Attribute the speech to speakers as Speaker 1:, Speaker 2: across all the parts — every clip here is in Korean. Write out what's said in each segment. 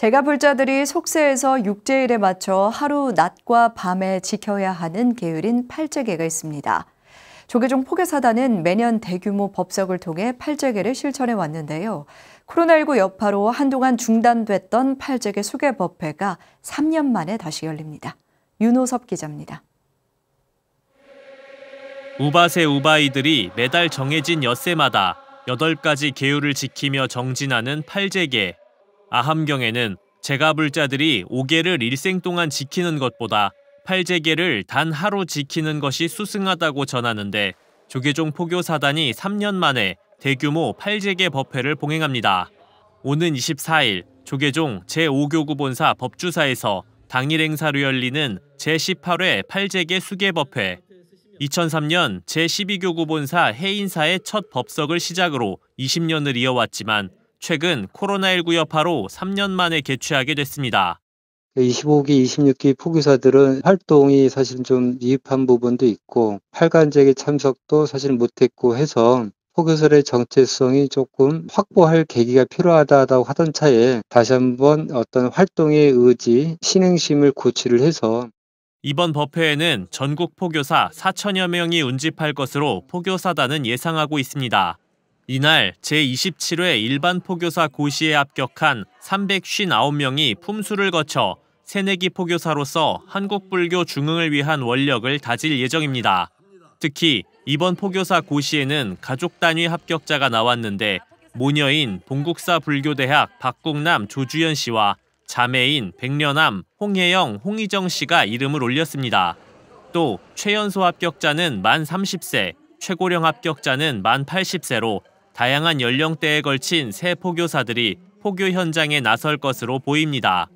Speaker 1: 제가 불자들이 속세에서 육제일에 맞춰 하루 낮과 밤에 지켜야 하는 계율인 팔제계가 있습니다. 조계종 포계사단은 매년 대규모 법석을 통해 팔제계를 실천해 왔는데요. 코로나19 여파로 한동안 중단됐던 팔제계 수계법회가 3년 만에 다시 열립니다. 윤호섭 기자입니다.
Speaker 2: 우바세 우바이들이 매달 정해진 엿새마다 8가지 계율을 지키며 정진하는 팔제계. 아함경에는 제가불자들이 오계를 일생 동안 지키는 것보다 팔제계를단 하루 지키는 것이 수승하다고 전하는데 조계종 포교사단이 3년 만에 대규모 팔제계 법회를 봉행합니다. 오는 24일 조계종 제5교구 본사 법주사에서 당일 행사로 열리는 제18회 팔제계 수계법회 2003년 제12교구 본사 해인사의 첫 법석을 시작으로 20년을 이어왔지만 최근 코로나19 여파로 3년 만에 개최하게 됐습니다.
Speaker 3: 25기, 그 26기 포교사들은 활동이 사실 좀 미흡한 부분도 있고 팔간제기 참석도 사실 못했고 해서 포교설의 정체성이 조금 확보할 계기가 필요하다고 하던 차에 다시 한번 어떤 활동의 의지, 신행심을 고취를 해서
Speaker 2: 이번 법회에는 전국 포교사 4천여 명이 운집할 것으로 포교사단은 예상하고 있습니다. 이날 제27회 일반포교사 고시에 합격한 359명이 품수를 거쳐 새내기 포교사로서 한국불교 중흥을 위한 원력을 다질 예정입니다. 특히 이번 포교사 고시에는 가족 단위 합격자가 나왔는데 모녀인 봉국사 불교대학 박국남 조주연 씨와 자매인 백려남 홍혜영 홍희정 씨가 이름을 올렸습니다. 또 최연소 합격자는 만 30세, 최고령 합격자는 만 80세로 다양한 연령대에 걸친 새 포교사들이 포교 현장에 나설 것으로 보입니다.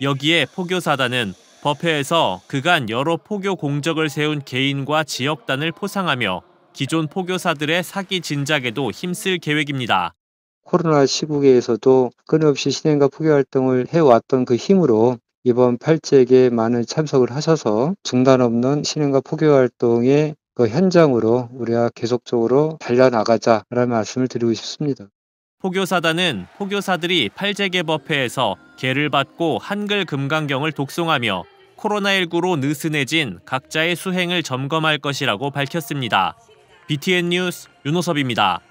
Speaker 2: 여기에 포교사단은 법회에서 그간 여러 포교 공적을 세운 개인과 지역단을 포상하며 기존 포교사들의 사기 진작에도 힘쓸 계획입니다.
Speaker 3: 코로나 시국에서도 끊임없이 실행과 포교 활동을 해왔던 그 힘으로 이번 8제에게 많은 참석을 하셔서 중단 없는 실행과 포교 활동에 그 현장으로 우리가 계속적으로 달려나가자라는 말씀을 드리고 싶습니다.
Speaker 2: 포교사단은 포교사들이 팔재개법회에서 개를 받고 한글 금강경을 독송하며 코로나19로 느슨해진 각자의 수행을 점검할 것이라고 밝혔습니다. BTN 뉴스 윤호섭입니다.